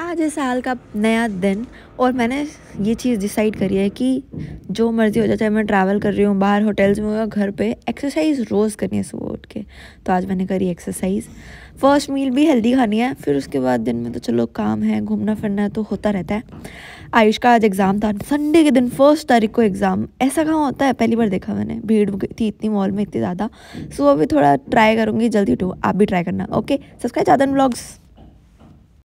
आज है साल का नया दिन और मैंने ये चीज़ डिसाइड करी है कि जो मर्ज़ी हो जाए चाहे मैं ट्रैवल कर रही हूँ बाहर होटल्स में या घर पे एक्सरसाइज रोज़ करनी है सुबह उठ के तो आज मैंने करी एक्सरसाइज फर्स्ट मील भी हेल्दी खानी है फिर उसके बाद दिन में तो चलो काम है घूमना फिरना है तो होता रहता है आयुष का आज एग्ज़ाम था संडे के दिन फर्स्ट तारीख को एग्ज़ाम ऐसा कहाँ होता है पहली बार देखा मैंने भीड़ थी इतनी मॉल में इतनी ज़्यादा सो अभी थोड़ा ट्राई करूँगी जल्दी उठो आप भी ट्राई करना ओके सब्सक्राइब जादन ब्लॉग्स